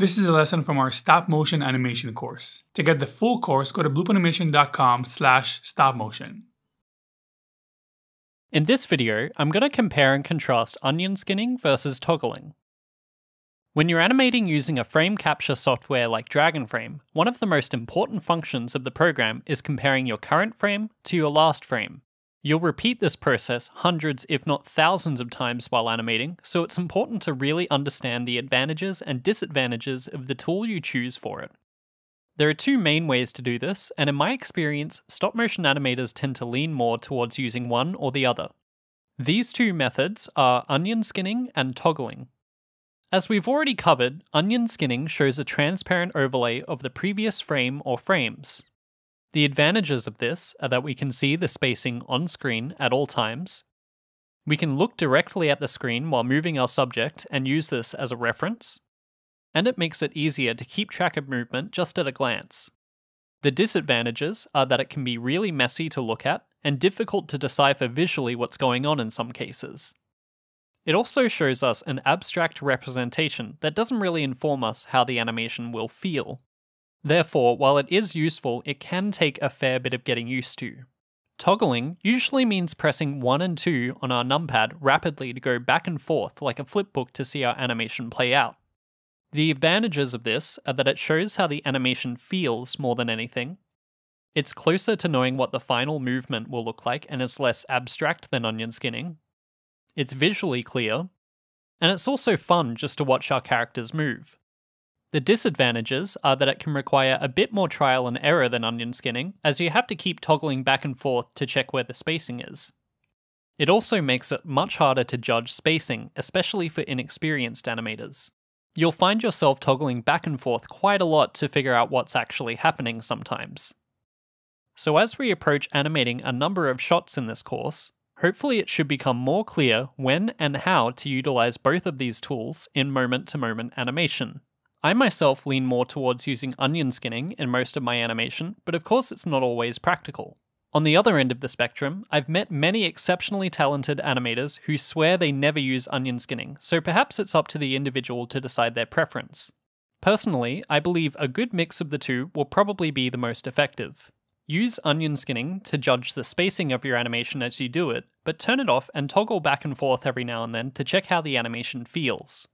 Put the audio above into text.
This is a lesson from our stop motion animation course. To get the full course, go to bloopanimation.com slash stopmotion. In this video, I'm going to compare and contrast onion skinning versus toggling. When you're animating using a frame capture software like DragonFrame, one of the most important functions of the program is comparing your current frame to your last frame. You'll repeat this process hundreds, if not thousands, of times while animating, so it's important to really understand the advantages and disadvantages of the tool you choose for it. There are two main ways to do this, and in my experience, stop motion animators tend to lean more towards using one or the other. These two methods are onion skinning and toggling. As we've already covered, onion skinning shows a transparent overlay of the previous frame or frames, the advantages of this are that we can see the spacing on screen at all times. We can look directly at the screen while moving our subject and use this as a reference. And it makes it easier to keep track of movement just at a glance. The disadvantages are that it can be really messy to look at and difficult to decipher visually what's going on in some cases. It also shows us an abstract representation that doesn't really inform us how the animation will feel. Therefore, while it is useful, it can take a fair bit of getting used to. Toggling usually means pressing 1 and 2 on our numpad rapidly to go back and forth like a flipbook to see our animation play out. The advantages of this are that it shows how the animation feels more than anything. It's closer to knowing what the final movement will look like and is less abstract than onion skinning. It's visually clear, and it's also fun just to watch our characters move. The disadvantages are that it can require a bit more trial and error than onion skinning, as you have to keep toggling back and forth to check where the spacing is. It also makes it much harder to judge spacing, especially for inexperienced animators. You'll find yourself toggling back and forth quite a lot to figure out what's actually happening sometimes. So as we approach animating a number of shots in this course, hopefully it should become more clear when and how to utilize both of these tools in moment-to-moment -moment animation. I myself lean more towards using onion skinning in most of my animation, but of course it's not always practical. On the other end of the spectrum, I've met many exceptionally talented animators who swear they never use onion skinning, so perhaps it's up to the individual to decide their preference. Personally, I believe a good mix of the two will probably be the most effective. Use onion skinning to judge the spacing of your animation as you do it, but turn it off and toggle back and forth every now and then to check how the animation feels.